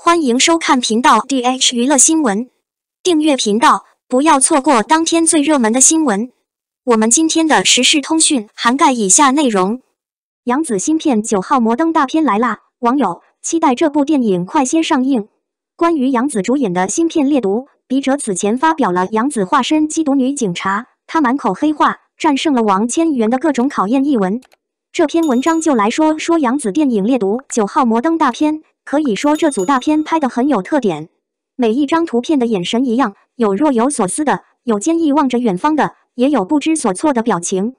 欢迎收看频道 DH 娱乐新闻，订阅频道，不要错过当天最热门的新闻。我们今天的时事通讯涵盖以下内容：杨紫新片《九号摩登》大片来啦，网友期待这部电影快些上映。关于杨紫主演的新片《猎毒》，笔者此前发表了《杨紫化身缉毒女警察，她满口黑话战胜了王千源的各种考验》一文。这篇文章就来说说杨紫电影《猎毒》《九号摩登》大片。可以说，这组大片拍得很有特点。每一张图片的眼神一样，有若有所思的，有坚毅望着远方的，也有不知所措的表情。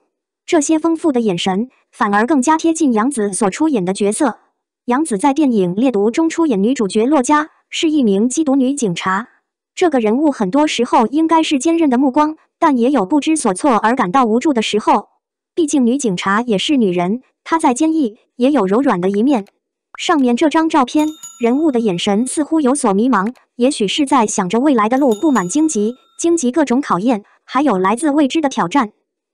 这些丰富的眼神，反而更加贴近杨紫所出演的角色。杨紫在电影《猎毒》中出演女主角洛嘉，是一名缉毒女警察。这个人物很多时候应该是坚韧的目光，但也有不知所措而感到无助的时候。毕竟女警察也是女人，她在坚毅，也有柔软的一面。上面这张照片，人物的眼神似乎有所迷茫，也许是在想着未来的路布满荆棘，荆棘各种考验，还有来自未知的挑战。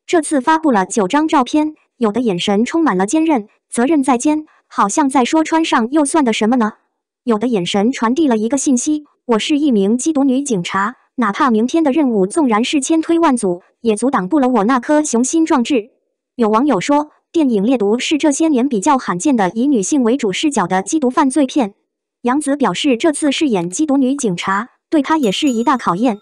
这次发布了九张照片，有的眼神充满了坚韧，责任在肩，好像在说穿上又算的什么呢？有的眼神传递了一个信息：我是一名缉毒女警察，哪怕明天的任务纵然是千推万阻，也阻挡不了我那颗雄心壮志。有网友说。电影《猎毒》是这些年比较罕见的以女性为主视角的缉毒犯罪片。杨紫表示，这次饰演缉毒女警察，对她也是一大考验。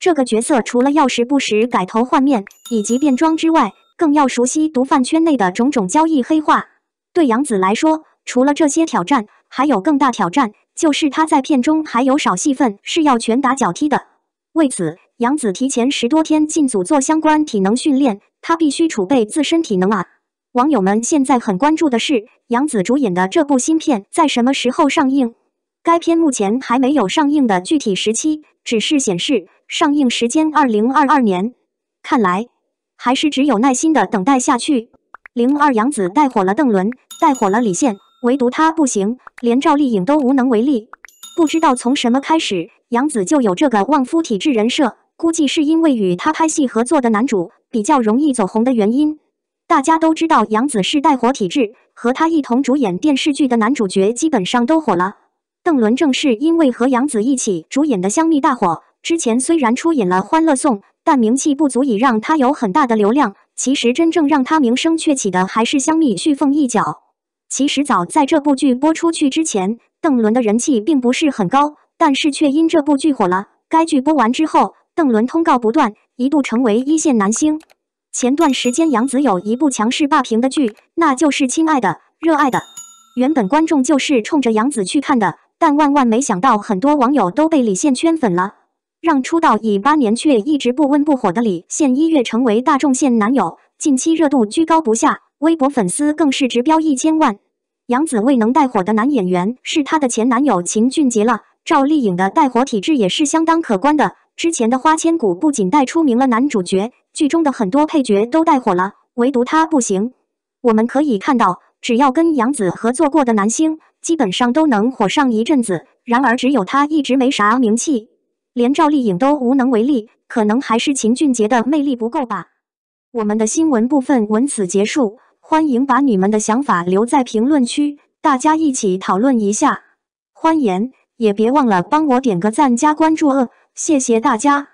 这个角色除了要时不时改头换面以及变装之外，更要熟悉毒贩圈内的种种交易黑话。对杨紫来说，除了这些挑战，还有更大挑战，就是她在片中还有少戏份是要拳打脚踢的。为此，杨紫提前十多天进组做相关体能训练，她必须储备自身体能啊。网友们现在很关注的是，杨紫主演的这部新片在什么时候上映？该片目前还没有上映的具体时期，只是显示上映时间二零二二年。看来还是只有耐心的等待下去。零二杨紫带火了邓伦，带火了李现，唯独他不行，连赵丽颖都无能为力。不知道从什么开始，杨紫就有这个旺夫体质人设，估计是因为与他拍戏合作的男主比较容易走红的原因。大家都知道，杨紫是带火体质，和她一同主演电视剧的男主角基本上都火了。邓伦正是因为和杨紫一起主演的《香蜜》大火，之前虽然出演了《欢乐颂》，但名气不足以让他有很大的流量。其实真正让他名声鹊起的还是《香蜜》旭凤一角。其实早在这部剧播出去之前，邓伦的人气并不是很高，但是却因这部剧火了。该剧播完之后，邓伦通告不断，一度成为一线男星。前段时间，杨紫有一部强势霸屏的剧，那就是《亲爱的，热爱的》。原本观众就是冲着杨紫去看的，但万万没想到，很多网友都被李现圈粉了，让出道已八年却一直不温不火的李现一跃成为大众现男友，近期热度居高不下，微博粉丝更是直飙一千万。杨紫未能带火的男演员是她的前男友秦俊杰了。赵丽颖的带火体质也是相当可观的，之前的《花千骨》不仅带出名了男主角。剧中的很多配角都带火了，唯独他不行。我们可以看到，只要跟杨紫合作过的男星，基本上都能火上一阵子。然而，只有他一直没啥名气，连赵丽颖都无能为力。可能还是秦俊杰的魅力不够吧。我们的新闻部分文此结束，欢迎把你们的想法留在评论区，大家一起讨论一下。欢迎，也别忘了帮我点个赞加关注，哦，谢谢大家。